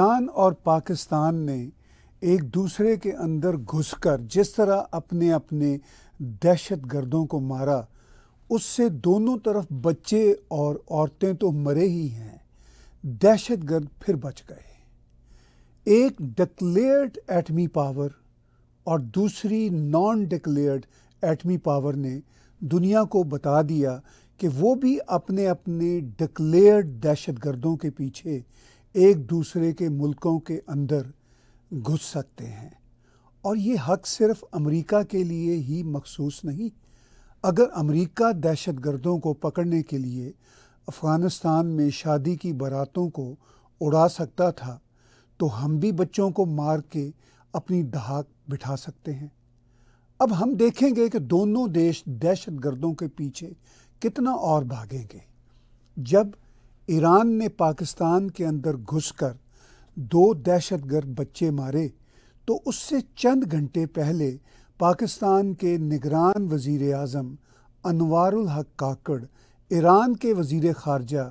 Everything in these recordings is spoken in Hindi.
ईरान और पाकिस्तान ने एक दूसरे के अंदर घुसकर जिस तरह अपने अपने दहशत गर्दों को मारा उससे दोनों तरफ बच्चे और औरतें तो मरे ही हैं दहशत गर्द फिर बच गए एक डिक्लेयर्ड एटमी पावर और दूसरी नॉन डिक्लेयर्ड एटमी पावर ने दुनिया को बता दिया कि वो भी अपने अपने डिक्लेयर्ड दहशत गर्दों के पीछे एक दूसरे के मुल्कों के अंदर घुस सकते हैं और ये हक सिर्फ अमेरिका के लिए ही मखसूस नहीं अगर अमेरिका दहशत गर्दों को पकड़ने के लिए अफ़गानिस्तान में शादी की बारातों को उड़ा सकता था तो हम भी बच्चों को मार के अपनी दहाक बिठा सकते हैं अब हम देखेंगे कि दोनों देश दहशत गर्दों के पीछे कितना और भागेंगे जब ईरान ने पाकिस्तान के अंदर घुसकर दो दहशतगर्द बच्चे मारे तो उससे चंद घंटे पहले पाकिस्तान के निगरान वजीर अजम अनवारुल हक काकड़ ईरान के वजीर खारजा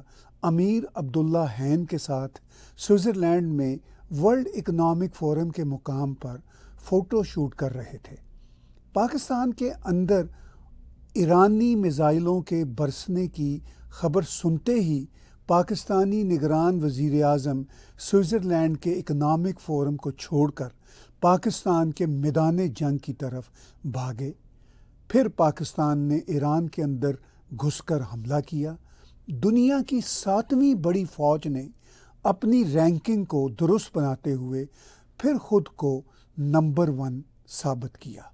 अमीर अब्दुल्ला हैन के साथ स्विट्ज़रलैंड में वर्ल्ड इकनॉमिक फोरम के मुकाम पर फ़ोटो शूट कर रहे थे पाकिस्तान के अंदर ईरानी मिज़ाइलों के बरसने की खबर सुनते ही पाकिस्तानी निगरान वज़ी अजम स्विट्ज़रलैंड के इकनॉमिक फोरम को छोड़कर पाकिस्तान के मैदान जंग की तरफ भागे फिर पाकिस्तान ने ईरान के अंदर घुसकर हमला किया दुनिया की सातवीं बड़ी फ़ौज ने अपनी रैंकिंग को दुरुस्त बनाते हुए फिर खुद को नंबर वन साबित किया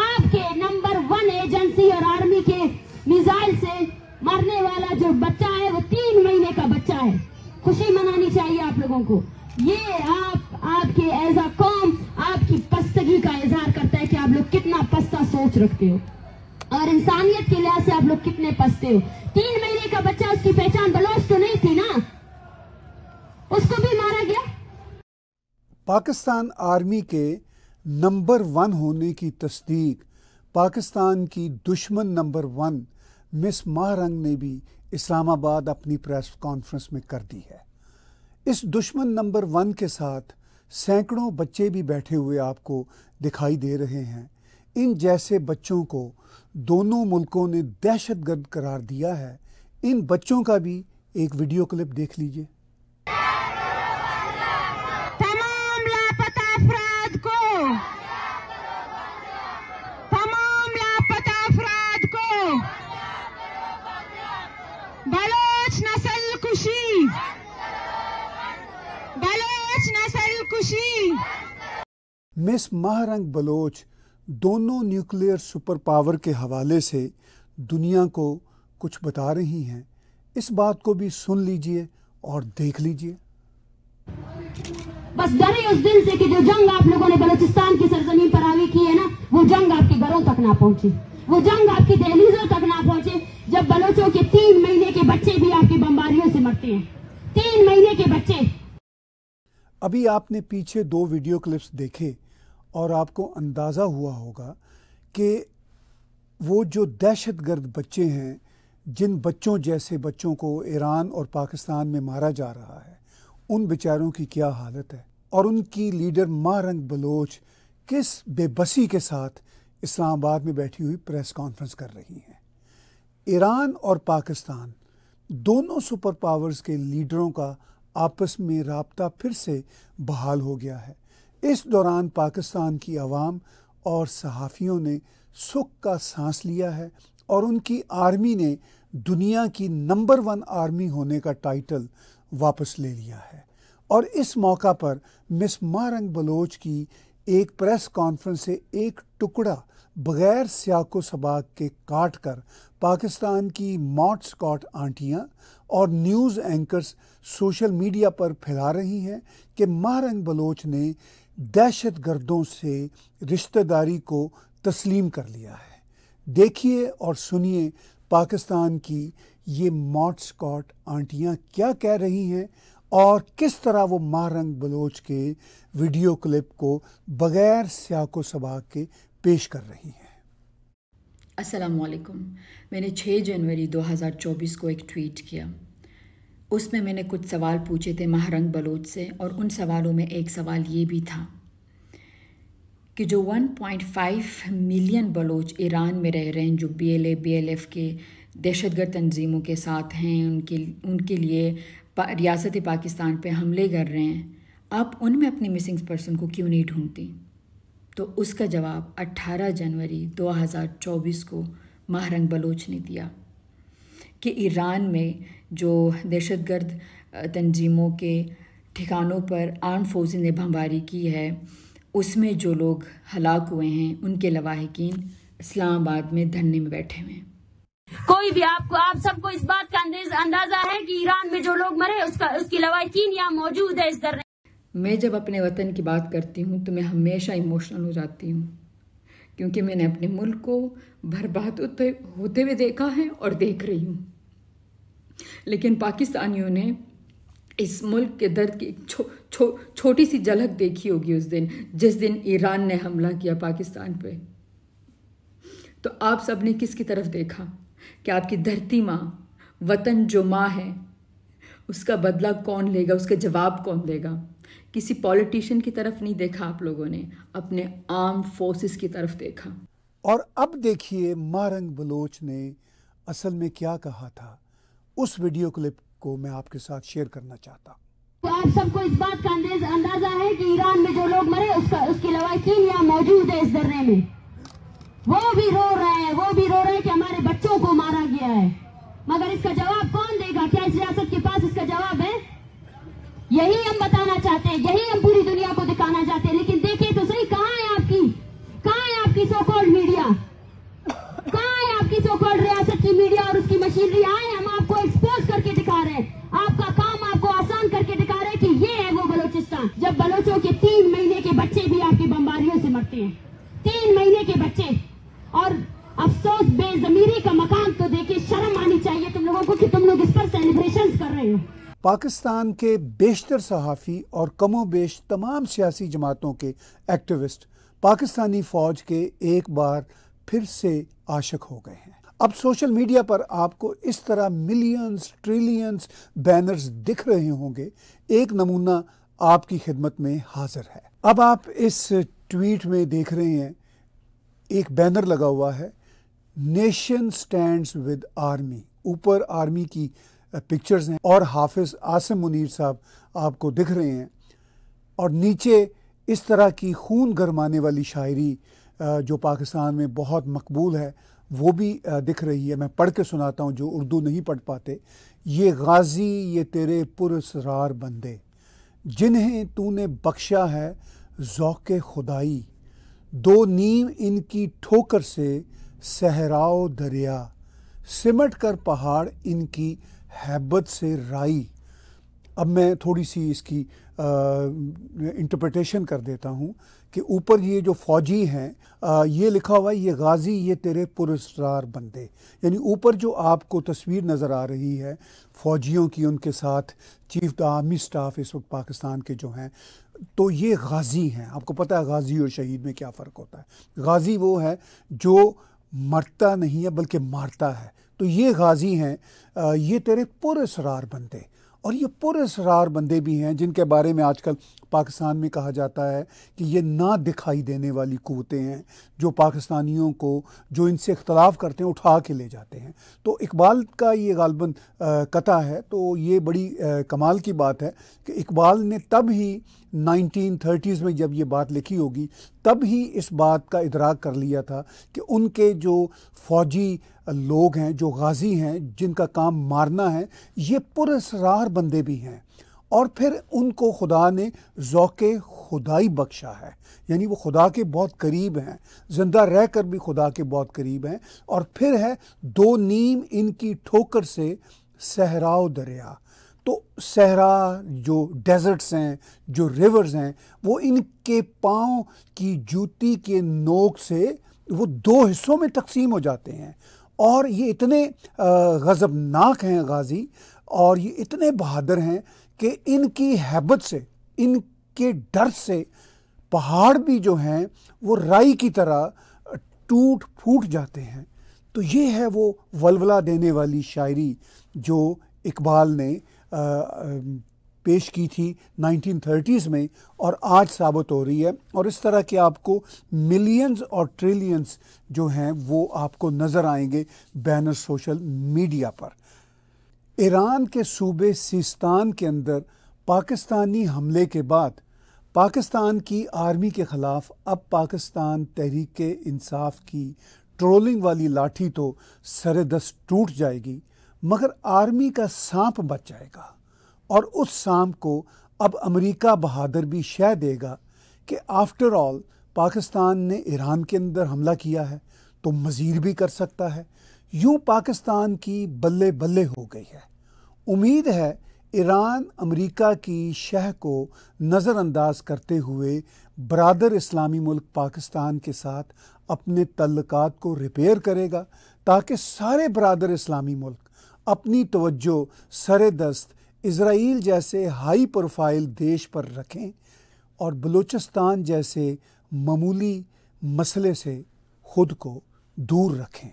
आपके नंबर वन एजेंसी और आर्मी के मिसाइल से मरने वाला जो बच्चा है वो तीन महीने का बच्चा है खुशी मनानी चाहिए आप लोगों को ये आप आपके एज कौम आपकी पस्तगी का इजहार करता है कि आप लोग कितना पस्ता सोच रखते हो और इंसानियत के लिहाज से आप लोग कितने पसते हो तीन महीने का बच्चा उसकी पहचान बलोच तो नहीं थी ना उसको भी मारा गया पाकिस्तान आर्मी के नंबर वन होने की तस्दीक पाकिस्तान की दुश्मन नंबर वन मिस माहरंग ने भी इस्लामाबाद अपनी प्रेस कॉन्फ्रेंस में कर दी है इस दुश्मन नंबर वन के साथ सैकड़ों बच्चे भी बैठे हुए आपको दिखाई दे रहे हैं इन जैसे बच्चों को दोनों मुल्कों ने दहशत गर्द करार दिया है इन बच्चों का भी एक वीडियो क्लिप देख लीजिए इस महारंग बलोच दोनों न्यूक्लियर सुपर पावर के हवाले से दुनिया को कुछ बता रही हैं इस बात को भी सुन लीजिए और देख लीजिए बस डरे उस दिन से कि जो जंग आप लोगों ने बलोचिस्तान की सरजमीन पर आवी की है ना वो जंग आपके घरों तक ना पहुंचे वो जंग आपकी दहलीजों तक ना पहुंचे जब बलोचों के तीन महीने के बच्चे भी आपकी बमबारियों से मरते हैं तीन महीने के बच्चे अभी आपने पीछे दो वीडियो क्लिप्स देखे और आपको अंदाज़ा हुआ होगा कि वो जो दहशत गर्द बच्चे हैं जिन बच्चों जैसे बच्चों को ईरान और पाकिस्तान में मारा जा रहा है उन बेचारों की क्या हालत है और उनकी लीडर मारंग बलोच किस बेबसी के साथ इस्लामाबाद में बैठी हुई प्रेस कॉन्फ्रेंस कर रही हैं ईरान और पाकिस्तान दोनों सुपर पावर्स के लीडरों का आपस में रबता फिर से बहाल हो गया है इस दौरान पाकिस्तान की आवाम और सहाफ़ियों ने सुख का सांस लिया है और उनकी आर्मी ने दुनिया की नंबर वन आर्मी होने का टाइटल वापस ले लिया है और इस मौका पर मिस मारंग बलोच की एक प्रेस कॉन्फ्रेंस से एक टुकड़ा बगैर सियाको सबाक के काट कर पाकिस्तान की मॉट स्कॉट आंटियाँ और न्यूज़ एंकर्स सोशल मीडिया पर फैला रही हैं कि मारंग बलोच ने दहशत गर्दों से रिश्तेदारी को तस्लीम कर लिया है देखिए और सुनिए पाकिस्तान की ये मॉट स्कॉट आंटियाँ क्या कह रही हैं और किस तरह वो मारंग बलोच के वीडियो क्लिप को बगैर स्याको सबाक के पेश कर रही हैं असलकुम मैंने 6 जनवरी 2024 को एक ट्वीट किया उसमें मैंने कुछ सवाल पूछे थे महारंग बलोच से और उन सवालों में एक सवाल ये भी था कि जो 1.5 मिलियन बलोच ईरान में रह रहे हैं जो B L A B L F के दहशतगर्द तनज़ीमों के साथ हैं उनके उनके लिए पा, रियासत पाकिस्तान पे हमले कर रहे हैं आप उनमें अपनी मिसिंग पर्सन को क्यों नहीं ढूंढती तो उसका जवाब 18 जनवरी 2024 को महारंग बलोच ने दिया कि ईरान में जो दहशतगर्द तंजीमों के ठिकानों पर आर्म फोर्सेज ने बमबारी की है उसमें जो लोग हलाक हुए हैं उनके लवाहकिन इस्लामाबाद में धरने में बैठे हुए हैं कोई भी आपको आप सबको इस बात का अंदाजा है कि ईरान में जो लोग मरे उसका उसकी लवाकिन यहाँ मौजूद है इस धरने मैं जब अपने वतन की बात करती हूँ तो मैं हमेशा इमोशनल हो जाती हूँ क्योंकि मैंने अपने मुल्क को बर्बाद होते हुए देखा है और देख रही हूँ लेकिन पाकिस्तानियों ने इस मुल्क के दर्द की एक छो, छो, छोटी सी झलक देखी होगी उस दिन जिस दिन ईरान ने हमला किया पाकिस्तान पे तो आप सब ने किसकी तरफ देखा कि आपकी धरती माँ वतन जो माँ है उसका बदला कौन लेगा उसका जवाब कौन देगा किसी पॉलिटिशियन की तरफ नहीं देखा आप लोगों ने अपने आर्म फोर्सेस की तरफ देखा और अब देखिए मारंग बलोच ने असल में क्या कहा था उस वीडियो क्लिप को मैं आपके साथ शेयर करना चाहता तो आप सबको इस बात का अंदाजा है कि ईरान में जो लोग मरे उसका उसकी अलावा तीन यहाँ मौजूद है इस धरने में वो भी रो रहे हैं वो भी रो रहे हैं कि हमारे बच्चों को मारा गया है मगर इसका जवाब कौन देगा क्या इस रियासत के पास इसका जवाब है यही हम बताना चाहते हैं यही हम पूरी दुनिया को दिखाना चाहते हैं लेकिन देखिए तो सही कहाँ है आपकी कहाँ है आपकी सो कॉल्ड मीडिया पाकिस्तान के बेशतर सहाफ़ी और कमो बेश तमाम सियासी जमातों के एक्टिविस्ट पाकिस्तानी फ़ौज के एक बार फिर से आशक हो गए हैं अब सोशल मीडिया पर आपको इस तरह मिलियंस ट्रिलियंस बैनर्स दिख रहे होंगे एक नमूना आपकी खिदमत में हाजिर है अब आप इस ट्वीट में देख रहे हैं एक बैनर लगा हुआ है नेशन स्टैंड्स विद आर्मी ऊपर आर्मी की पिक्चर्स हैं और हाफिज आसिम मुनीर साहब आपको दिख रहे हैं और नीचे इस तरह की खून गरमाने वाली शायरी जो पाकिस्तान में बहुत मकबूल है वो भी दिख रही है मैं पढ़ के सुनाता हूँ जो उर्दू नहीं पढ़ पाते ये गाजी ये तेरे पुरसरार बंदे जिन्हें तूने बख्शा है ज़ौक़ खुदाई दो नीम इनकी ठोकर से सहराओ दरिया सिमट कर पहाड़ इनकी हैबत से राई अब मैं थोड़ी सी इसकी इंटरप्रटेशन कर देता हूँ कि ऊपर ये जो फ़ौजी हैं ये लिखा हुआ है ये गाजी ये तेरे पुरस्कार बंदे यानी ऊपर जो आपको तस्वीर नज़र आ रही है फ़ौजियों की उनके साथ चीफ आर्मी स्टाफ इस वक्त पाकिस्तान के जो हैं तो ये गाजी हैं आपको पता है गाजी और शहीद में क्या फ़र्क होता है गाजी वो है जो मरता नहीं है बल्कि मारता है तो ये गाजी हैं ये तेरे पुरसरार बंदे और ये पुरसरार बंदे भी हैं जिनके बारे में आजकल पाकिस्तान में कहा जाता है कि ये ना दिखाई देने वाली कुतें हैं जो पाकिस्तानियों को जो इनसे इख्तलाफ करते हैं उठा के ले जाते हैं तो इकबाल का ये गालबन कथा है तो ये बड़ी आ, कमाल की बात है कि इकबाल ने तब ही 1930s में जब ये बात लिखी होगी तब ही इस बात का इदराक कर लिया था कि उनके जो फौजी लोग हैं जो गाजी हैं जिनका काम मारना है ये पुरसरार बंदे भी हैं और फिर उनको खुदा ने ज़ौक़ खुदाई बख्शा है यानी वो खुदा के बहुत करीब हैं ज़िंदा रह कर भी खुदा के बहुत करीब हैं और फिर है दो नीम इनकी ठोकर से सहराओ दरिया तो सहरा जो डेजर्ट्स हैं जो रिवर्स हैं वो इनके पाँव की जूती के नोक से वो दो हिस्सों में तकसीम हो जाते हैं और ये इतने गज़बनाक हैं गाजी और ये इतने बहादुर हैं कि इनकी हैबत से इनके डर से पहाड़ भी जो हैं वो राई की तरह टूट फूट जाते हैं तो ये है वो वलवला देने वाली शायरी जो इकबाल ने पेश की थी 1930s में और आज साबित हो रही है और इस तरह के आपको मिलियंस और ट्रिलियंस जो हैं वो आपको नज़र आएंगे बैनर सोशल मीडिया पर ईरान के सूबे सिस्तान के अंदर पाकिस्तानी हमले के बाद पाकिस्तान की आर्मी के ख़िलाफ़ अब पाकिस्तान तहरीक इंसाफ की ट्रोलिंग वाली लाठी तो सर दस टूट जाएगी मगर आर्मी का सांप बच जाएगा और उस सांप को अब अमेरिका बहादुर भी शह देगा कि आफ्टर ऑल पाकिस्तान ने ईरान के अंदर हमला किया है तो मज़ीर भी कर सकता है यूं पाकिस्तान की बल्ले बल्ले हो गई है उम्मीद है ईरान अमेरिका की शह को नज़रअंदाज करते हुए बरदर इस्लामी मुल्क पाकिस्तान के साथ अपने तल्लक को रिपेयर करेगा ताकि सारे बरदर इस्लामी मुल्क अपनी तवज्जो सर दस्त इसराइल जैसे हाई प्रोफाइल देश पर रखें और बलूचिस्तान जैसे ममूली मसले से ख़ुद को दूर रखें